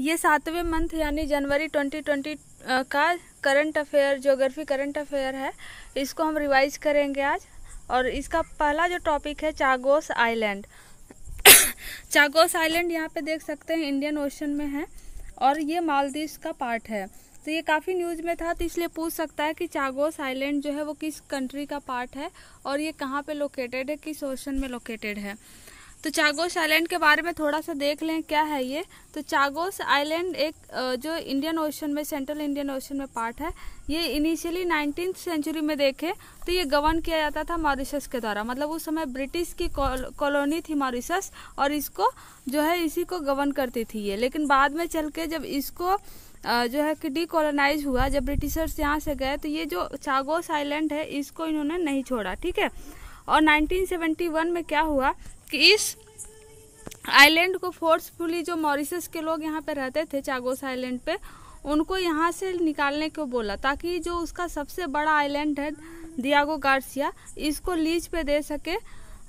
ये सातवें मंथ यानी जनवरी 2020 का current affair geography current affair है इसको हम रिवाइज करेंगे आज और इसका पहला जो टॉपिक है चागोस आइलैंड चागोस आइलैंड यहाँ पे देख सकते हैं इंडियन ओशन में है और ये मालदीव का पार्ट है तो ये काफ़ी न्यूज़ में था तो इसलिए पूछ सकता है कि चागोस आइलैंड जो है वो किस कंट्री का पार्ट है और ये कहाँ पे लोकेटेड है किस ओशन में लोकेटेड है तो चागोस आइलैंड के बारे में थोड़ा सा देख लें क्या है ये तो चागोस आइलैंड एक जो इंडियन ओशन में सेंट्रल इंडियन ओशन में पार्ट है ये इनिशियली नाइनटीन सेंचुरी में देखे तो ये गवर्न किया जाता था मॉरिशस के द्वारा मतलब उस समय ब्रिटिश की कॉलोनी थी मॉरिशस और इसको जो है इसी को गवर्न करती थी ये लेकिन बाद में चल के जब इसको जो है कि डीकोलोनाइज हुआ जब ब्रिटिशर्स यहाँ से गए तो ये जो चागोस आइलैंड है इसको इन्होंने नहीं छोड़ा ठीक है और 1971 में क्या हुआ कि इस आइलैंड को फोर्सफुली जो मॉरिशस के लोग यहाँ पे रहते थे चागोस आइलैंड पे उनको यहाँ से निकालने को बोला ताकि जो उसका सबसे बड़ा आइलैंड है दियागो गार्सिया इसको लीज पे दे सके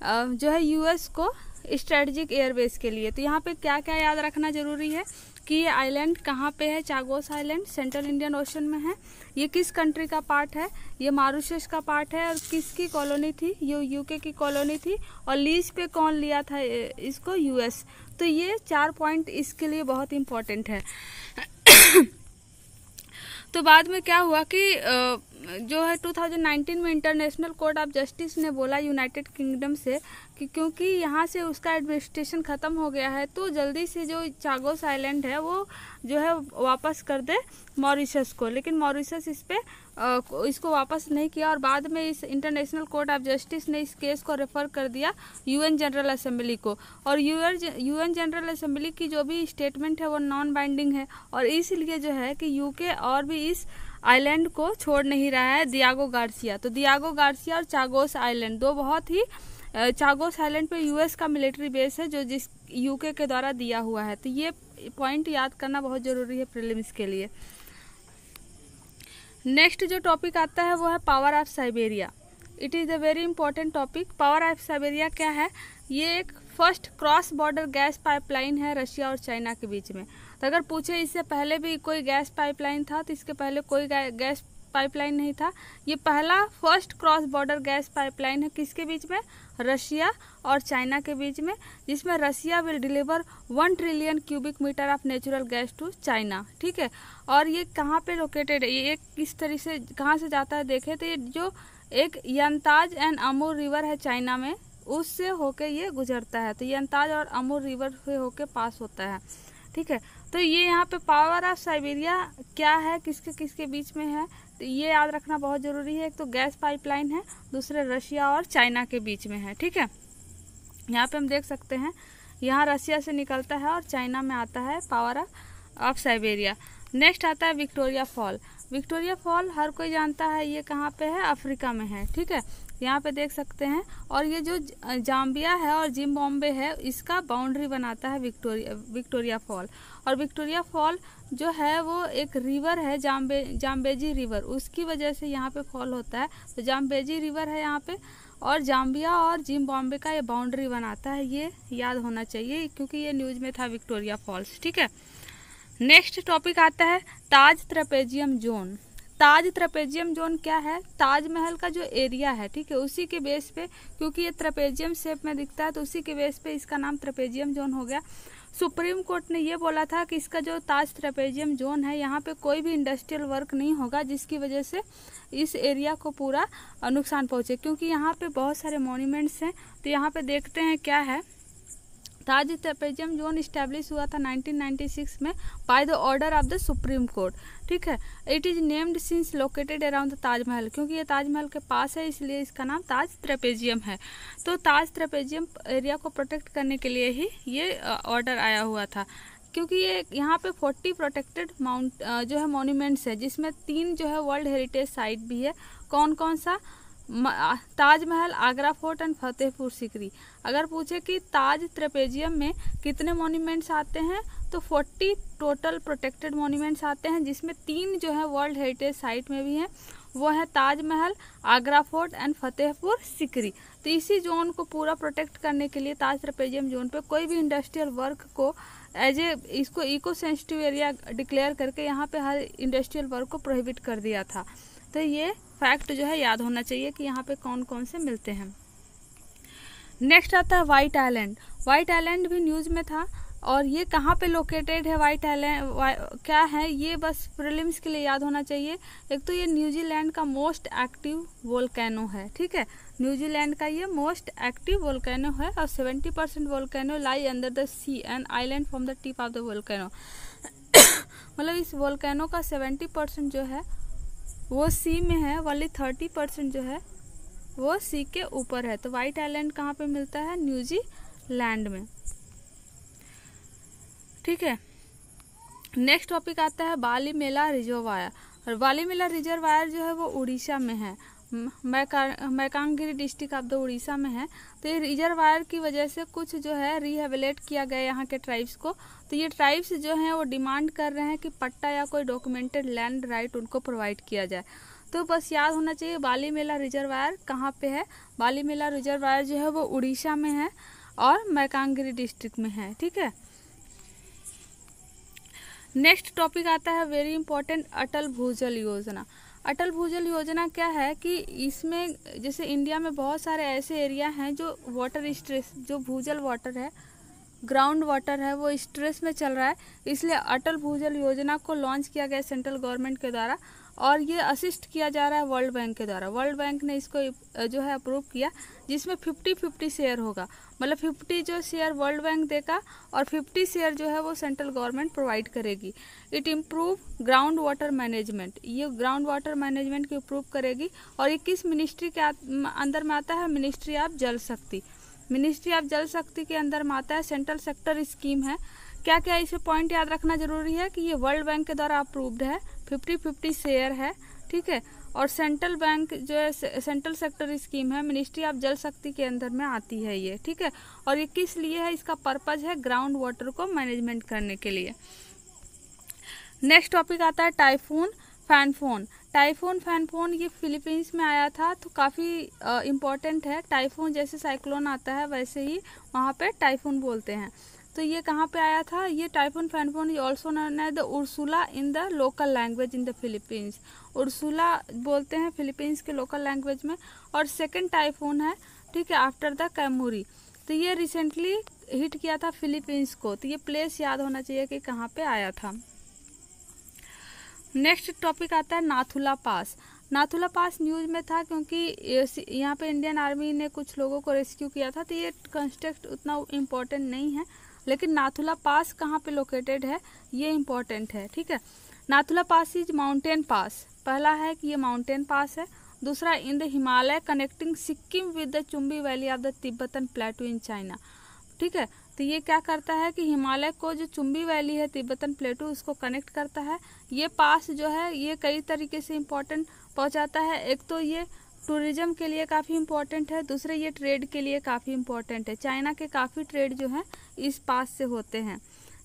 जो है यूएस को स्ट्रेटजिक एयरबेस के लिए तो यहाँ पे क्या क्या याद रखना ज़रूरी है कि ये आइलैंड कहाँ पे है Chagos island central Indian Ocean में है ये किस कंट्री का पार्ट है ये मारूशस का पार्ट है और किसकी कॉलोनी थी ये यूके की कॉलोनी थी और लीज पे कौन लिया था इसको यूएस तो ये चार पॉइंट इसके लिए बहुत इम्पोर्टेंट है तो बाद में क्या हुआ कि आ, जो है 2019 में इंटरनेशनल कोर्ट ऑफ जस्टिस ने बोला यूनाइटेड किंगडम से कि क्योंकि यहाँ से उसका एडमिनिस्ट्रेशन ख़त्म हो गया है तो जल्दी से जो चागोस आइलैंड है वो जो है वापस कर दे मॉरिशस को लेकिन मॉरिशस इस पर इसको वापस नहीं किया और बाद में इस इंटरनेशनल कोर्ट ऑफ जस्टिस ने इस केस को रेफर कर दिया यूएन जनरल असेंबली को और यूएन जनरल असेंबली की जो भी स्टेटमेंट है वो नॉन बाइंडिंग है और इसलिए जो है कि यूके और भी इस आइलैंड को छोड़ नहीं रहा है दियागो गार्सिया तो दियागो गार्सिया और चागोस आइलैंड दो बहुत ही चागोस आइलैंड पे यूएस का मिलिट्री बेस है जो जिस यूके के द्वारा दिया हुआ है तो ये पॉइंट याद करना बहुत ज़रूरी है प्रिलिम्स के लिए नेक्स्ट जो टॉपिक आता है वो है power of Siberia it is a very important topic power of Siberia क्या है ये एक first cross border gas pipeline है रशिया और चाइना के बीच में तो अगर पूछे इससे पहले भी कोई गैस पाइपलाइन था तो इसके पहले कोई गैस पाइपलाइन नहीं था ये पहला first cross border gas pipeline है किसके बीच में रशिया और चाइना के बीच में जिसमें Russia will deliver one trillion cubic metre of natural gas to China ठीक है और ये कहाँ पे लोकेटेड है ये एक किस तरीके से कहाँ से जाता है देखें तो ये जो एक यंताज एंड अमूर रिवर है चाइना में उससे होके ये गुजरता है तो यंताज और अमूर रिवर से होके पास होता है ठीक है तो ये यहाँ पे पावर ऑफ साइबेरिया क्या है किसके किसके बीच में है तो ये याद रखना बहुत ज़रूरी है एक तो गैस पाइपलाइन है दूसरे रशिया और चाइना के बीच में है ठीक है यहाँ पे हम देख सकते हैं यहाँ रशिया से निकलता है और चाइना में आता है पावर ऑफ साइबेरिया नेक्स्ट आता है विक्टोरिया फॉल विक्टोरिया फॉल हर कोई जानता है ये कहाँ पे है अफ्रीका में है ठीक है यहाँ पे देख सकते हैं और ये जो जाम्बिया है और जिम्बॉम्बे है इसका बाउंड्री बनाता है विक्टोरिया विक्टोरिया फॉल और विक्टोरिया फॉल जो है वो एक रिवर है जाम्बे जाम्बेजी रिवर उसकी वजह से यहाँ पे फॉल होता है तो जाम्बेजी रिवर है यहाँ पे और जाम्बिया और जिम्बॉम्बे का ये बाउंड्री बनाता है ये याद होना चाहिए क्योंकि ये न्यूज़ में था विक्टोरिया फॉल्स ठीक है नेक्स्ट टॉपिक आता है ताज त्रपेजियम जोन ताज त्रपेजियम जोन क्या है ताजमहल का जो एरिया है ठीक है उसी के बेस पे क्योंकि ये त्रपेजियम शेप में दिखता है तो उसी के बेस पे इसका नाम त्रपेजियम जोन हो गया सुप्रीम कोर्ट ने ये बोला था कि इसका जो ताज त्रपेजियम जोन है यहाँ पे कोई भी इंडस्ट्रियल वर्क नहीं होगा जिसकी वजह से इस एरिया को पूरा नुकसान पहुँचे क्योंकि यहाँ पर बहुत सारे मोन्यूमेंट्स हैं तो यहाँ पर देखते हैं क्या है ताज ट्रेपेजियम जोन इस्टेब्लिश हुआ था 1996 में by the order of the Supreme Court ठीक है it is named since located around the Taj Mahal क्योंकि ये ताजमहल के पास है इसलिए इसका नाम ताज ट्रेपेजियम है तो ताज ट्रेपेजियम एरिया को प्रोटेक्ट करने के लिए ही ये ऑर्डर आया हुआ था क्योंकि ये यहाँ पे 40 प्रोटेक्टेड माउंट जो है मोन्यूमेंट्स है जिसमें तीन जो है वर्ल्ड हेरिटेज साइट भी है कौन कौन सा ताजमहल आगरा फोर्ट एंड फतेहपुर सिकरी अगर पूछे कि ताज त्रिपेजियम में कितने मॉन्यूमेंट्स आते हैं तो 40 टोटल प्रोटेक्टेड मॉन्यूमेंट्स आते हैं जिसमें तीन जो है वर्ल्ड हेरिटेज साइट में भी हैं वो है ताजमहल आगरा फोर्ट एंड फतेहपुर सिकरी तो इसी जोन को पूरा प्रोटेक्ट करने के लिए ताज त्रिपेजियम जोन पर कोई भी इंडस्ट्रियल वर्क को एज ए इसको इको सेंसिटिव एरिया डिक्लेयर करके यहाँ पर हर इंडस्ट्रियल वर्क को प्रोहिबिट कर दिया था तो ये फैक्ट जो है याद होना चाहिए कि यहाँ पे कौन कौन से मिलते हैं नेक्स्ट आता है वाइट आइलैंड वाइट आइलैंड भी न्यूज़ में था और ये कहाँ पे लोकेटेड है वाइट आइलैंड क्या है ये बस प्रिलिम्स के लिए याद होना चाहिए एक तो ये न्यूजीलैंड का मोस्ट एक्टिव वोल्केनो है ठीक है न्यूजीलैंड का ये मोस्ट एक्टिव वोल्केनो है और 70 percent volcano lie under the sea and island from the tip of the volcano मतलब इस वोल्केनो का 70 परसेंट जो है वो सी में है वाली थर्टी परसेंट जो है वो सी के ऊपर है तो वाइट आइलैंड कहाँ पे मिलता है न्यूजीलैंड में ठीक है नेक्स्ट टॉपिक आता है बाली मेला रिजर्वायर और बाली मेला रिजर्वायर जो है वो उड़ीसा में है Malkangiri district of the Orissa में है तो ये रिजर्वायर की वजह से कुछ जो है रिहेबलेट किया गया यहाँ के ट्राइब्स को तो ये ट्राइब्स जो हैं वो डिमांड कर रहे हैं कि पट्टा या कोई डॉक्यूमेंटेड लैंड राइट उनको प्रोवाइड किया जाए तो बस याद होना चाहिए बाली मेला रिजर्वायर कहाँ पे है बाली मेला रिजर्वायर जो है वो उड़ीसा में है और मैकांगिरी डिस्ट्रिक्ट में है ठीक है नेक्स्ट टॉपिक आता है वेरी इंपॉर्टेंट अटल भूजल योजना अटल भूजल योजना क्या है कि इसमें जैसे इंडिया में बहुत सारे ऐसे एरिया हैं जो वाटर स्ट्रेस जो भूजल वाटर है ग्राउंड वाटर है वो स्ट्रेस में चल रहा है इसलिए अटल भूजल योजना को लॉन्च किया गया सेंट्रल गवर्नमेंट के द्वारा और ये असिस्ट किया जा रहा है वर्ल्ड बैंक के द्वारा वर्ल्ड बैंक ने इसको जो है अप्रूव किया जिसमें फिफ्टी फिफ्टी शेयर होगा मतलब फिफ्टी जो शेयर वर्ल्ड बैंक देगा और फिफ्टी शेयर जो है वो सेंट्रल गवर्नमेंट प्रोवाइड करेगी it improve ground water management ये ग्राउंड वाटर मैनेजमेंट को इम्प्रूव करेगी और ये किस मिनिस्ट्री के अंदर में आता है मिनिस्ट्री ऑफ जल शक्ति मिनिस्ट्री ऑफ जल शक्ति के अंदर में आता है सेंट्रल सेक्टर स्कीम है क्या क्या इसे पॉइंट याद रखना जरूरी है कि ये वर्ल्ड बैंक के द्वारा अप्रूव्ड है फिफ्टी फिफ्टी शेयर है ठीक है और सेंट्रल बैंक जो है सेंट्रल सेक्टर स्कीम है मिनिस्ट्री ऑफ जल शक्ति के अंदर में आती है ये ठीक है और ये किस लिए है इसका पर्पज है ग्राउंड वाटर को मैनेजमेंट करने के लिए नेक्स्ट टॉपिक आता है टाइफून फैनफोन टाइफून फैनफोन ये फिलीपींस में आया था तो काफ़ी इम्पॉर्टेंट है टाइफून जैसे साइक्लोन आता है वैसे ही वहाँ पे टाइफून बोलते हैं तो ये कहाँ पे आया था ये typhoon Phanfone is also known है the Ursula in the local language in the Philippines Ursula बोलते हैं फिलीपींस के लोकल लैंग्वेज में और सेकेंड टाइफोन है ठीक है आफ्टर द कैमूरी तो ये रिसेंटली हिट किया था फिलीपींस को तो ये प्लेस याद होना चाहिए कि कहाँ पे आया था नेक्स्ट टॉपिक आता है Nathu La pass Nathu La pass news में था क्योंकि यहाँ पे इंडियन आर्मी ने कुछ लोगों को रेस्क्यू किया था तो ये कंस्ट्रक्ट उतना इम्पोर्टेंट नहीं है लेकिन नाथुला पास कहाँ पे लोकेटेड है ये इम्पोर्टेंट है ठीक है Nathu La pass is mountain pass पहला है कि ये माउंटेन पास है दूसरा in the Himalaya connecting Sikkim with the Chumbi valley of the Tibetan plateau in China ठीक है तो ये क्या करता है कि हिमालय को जो चुम्बी वैली है तिब्बतन प्लेटू उसको कनेक्ट करता है ये पास जो है ये कई तरीके से इम्पोर्टेंट पहुंचाता है एक तो ये टूरिज्म के लिए काफ़ी इम्पोर्टेंट है दूसरे ये ट्रेड के लिए काफ़ी इम्पोर्टेंट है चाइना के काफ़ी ट्रेड जो हैं इस पास से होते हैं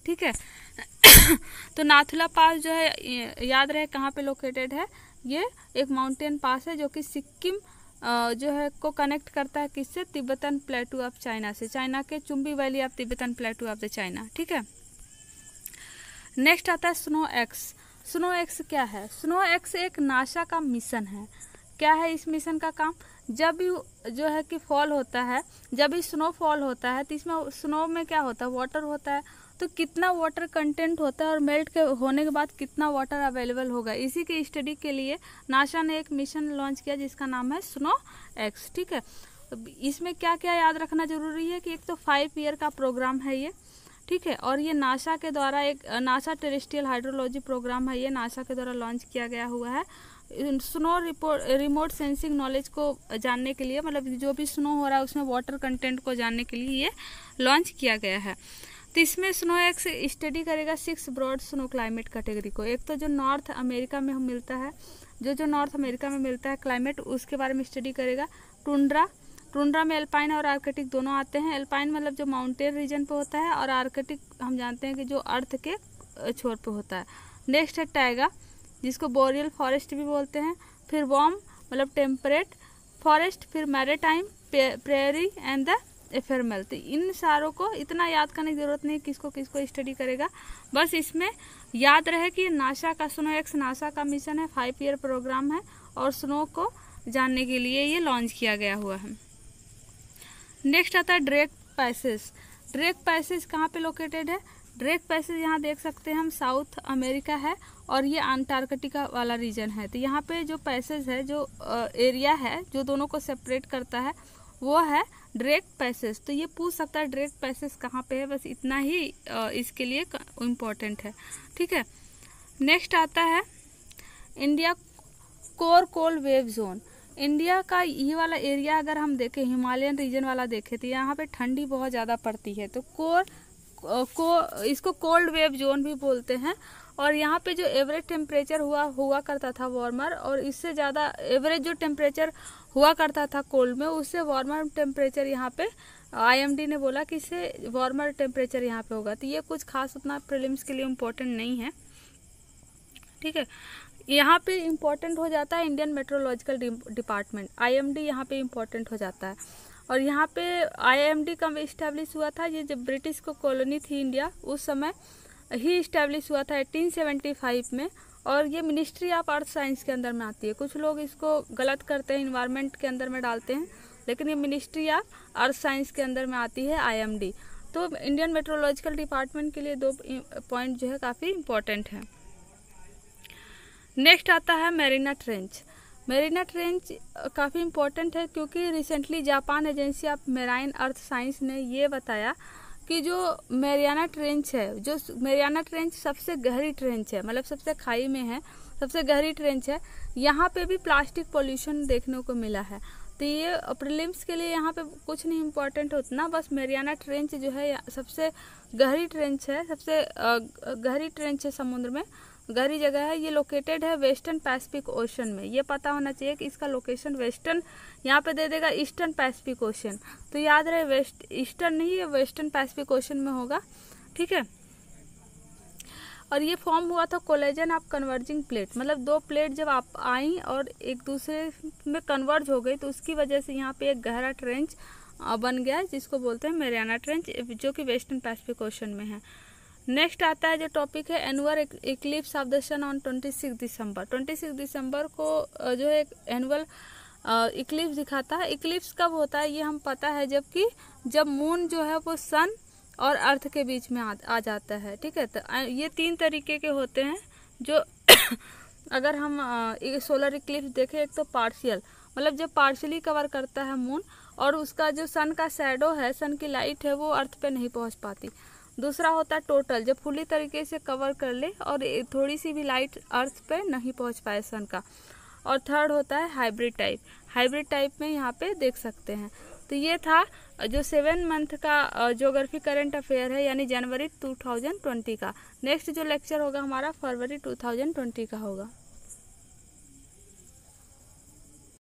ठीक है तो नाथुला पास जो है याद रहे कहाँ पे लोकेटेड है ये एक माउंटेन पास है जो कि सिक्किम जो है को कनेक्ट करता है किससे तिब्बतन प्लेटू ऑफ चाइना से चाइना के Chumbi valley of Tibetan plateau of the China ठीक है नेक्स्ट आता है स्नो एक्स स्नो एक्स क्या है स्नो एक्स एक नासा का मिशन है क्या है इस मिशन का काम जब भी जो है कि फॉल होता है जब भी स्नो फॉल होता है तो इसमें स्नो में क्या होता है वाटर होता है तो कितना वाटर कंटेंट होता है और मेल्ट के होने के बाद कितना वाटर अवेलेबल होगा इसी के स्टडी के लिए नासा ने एक मिशन लॉन्च किया जिसका नाम है स्नो एक्स ठीक है इसमें क्या क्या याद रखना जरूरी है कि एक तो फाइव ईयर का प्रोग्राम है ये ठीक है और ये नासा के द्वारा एक नासा टेरिस्ट्रियल हाइड्रोलॉजी प्रोग्राम है ये नासा के द्वारा लॉन्च किया गया हुआ है snow report remote sensing knowledge को जानने के लिए मतलब जो भी स्नो हो रहा है उसमें वाटर कंटेंट को जानने के लिए ये लॉन्च किया गया है तो इसमें स्नो एक्स स्टडी करेगा six broad snow climate category को एक तो जो नॉर्थ अमेरिका में मिलता है जो जो नॉर्थ अमेरिका में मिलता है क्लाइमेट उसके बारे में स्टडी करेगा टुंड्रा टुंड्रा में अल्पाइन और आर्कटिक दोनों आते हैं अल्पाइन मतलब जो माउंटेन रीजन पे होता है और आर्कटिक हम जानते हैं कि जो अर्थ के छोर पे होता है नेक्स्ट है टाइगा जिसको बोरियल फॉरेस्ट भी बोलते हैं फिर वॉम मतलब टेम्परेट फॉरेस्ट फिर maritime prairie and the ephemeral तो इन सारों को इतना याद करने की ज़रूरत नहीं किसको किसको स्टडी करेगा बस इसमें याद रहे कि नासा का स्नो एक्स नासा का मिशन है फाइव ईयर प्रोग्राम है और स्नो को जानने के लिए ये लॉन्च किया गया हुआ है नेक्स्ट आता है ड्रेक पैसेस ड्रेक पैसेज कहाँ पे लोकेटेड है ड्रेक पैसेज यहाँ देख सकते हैं हम साउथ अमेरिका है और ये अंटार्कटिका वाला रीजन है तो यहाँ पे जो पैसेज है जो एरिया है जो दोनों को सेपरेट करता है वो है ड्रेक पैसेज तो ये पूछ सकता है ड्रेक पैसेज कहाँ पे है बस इतना ही इसके लिए इम्पोर्टेंट है ठीक है नेक्स्ट आता है India core cold wave zone India का ये वाला एरिया अगर हम देखें हिमालयन रीजन वाला देखें तो यहाँ पे ठंडी बहुत ज़्यादा पड़ती है तो कोर को इसको कोल्ड वेव जोन भी बोलते हैं और यहाँ पे जो एवरेज टेम्परेचर हुआ हुआ करता था वार्मर और इससे ज़्यादा एवरेज जो टेम्परेचर हुआ करता था कोल्ड में उससे वार्मर टेम्परेचर यहाँ पे आईएमडी ने बोला कि इससे वार्मर टेम्परेचर यहाँ पे होगा तो ये कुछ खास उतना प्रिलिम्स के लिए इम्पोर्टेंट नहीं है ठीक है यहाँ पे इम्पॉर्टेंट हो जाता है इंडियन मेट्रोलॉजिकल डिपार्टमेंट आईएमडी यहाँ पे इम्पॉर्टेंट हो जाता है और यहाँ पे आईएमडी कब इस्टेब्लिश हुआ था ये जब ब्रिटिश को कॉलोनी थी इंडिया उस समय ही इस्टेब्लिश हुआ था 1875 में और ये मिनिस्ट्री ऑफ अर्थ साइंस के अंदर में आती है कुछ लोग इसको गलत करते हैं इन्वायरमेंट के अंदर में डालते हैं लेकिन ये मिनिस्ट्री ऑफ अर्थ साइंस के अंदर में आती है डी तो इंडियन मेट्रोलॉजिकल डिपार्टमेंट के लिए दो पॉइंट जो है काफ़ी इम्पोर्टेंट है नेक्स्ट आता है मेरीना ट्रेंच मेरीना ट्रेंच काफ़ी इम्पोर्टेंट है क्योंकि recently Japan agency of marine earth science ने ये बताया कि जो मेरियाना ट्रेंच है जो मेरियाना ट्रेंच सबसे गहरी ट्रेंच है मतलब सबसे खाई में है सबसे गहरी ट्रेंच है यहाँ पे भी प्लास्टिक पोल्यूशन देखने को मिला है तो ये प्रिलिम्स के लिए यहाँ पे कुछ नहीं इम्पोर्टेंट उतना बस मेरियाना ट्रेंच जो है सबसे गहरी ट्रेंच है सबसे गहरी ट्रेंच है समुद्र में गहरी जगह है ये लोकेटेड है वेस्टर्न पैसिफिक ओशन में ये पता होना चाहिए कि इसका लोकेशन वेस्टर्न यहाँ पे दे देगा ईस्टर्न पैसिफिक ओशन तो याद रहे वेस्ट ईस्टर्न नहीं है वेस्टर्न पैसिफिक ओशन में होगा ठीक है और ये फॉर्म हुआ था कोलेजन ऑफ कन्वर्जिंग प्लेट मतलब दो प्लेट जब आप आई और एक दूसरे में कन्वर्ज हो गई तो उसकी वजह से यहाँ पे एक गहरा ट्रेंच बन गया जिसको बोलते हैं मेरियाना ट्रेंच जो कि वेस्टर्न पैसिफिक ओशन में है नेक्स्ट आता है जो टॉपिक है annual eclipse of the sun on twenty six December twenty six दिसंबर को जो है एनुअल इक्लिप्स दिखाता है इक्लिप्स कब होता है ये हम पता है जबकि जब मून जो है वो सन और अर्थ के बीच में आ, आ जाता है ठीक है तो ये तीन तरीके के होते हैं जो अगर हम आ, सोलर इक्लिप्स देखें एक तो पार्शियल मतलब जब पार्शियली कवर करता है मून और उसका जो सन का शेडो है सन की लाइट है वो अर्थ पे नहीं पहुंच पाती दूसरा होता है टोटल जब फुली तरीके से कवर कर ले और थोड़ी सी भी लाइट अर्थ पर नहीं पहुंच पाए सन का और थर्ड होता है हाइब्रिड टाइप हाइब्रिड टाइप में यहाँ पे देख सकते हैं तो ये था जो सेवन मंथ का जोग्राफी करंट अफेयर है यानी जनवरी 2020 का नेक्स्ट जो लेक्चर होगा हमारा फरवरी 2020 का होगा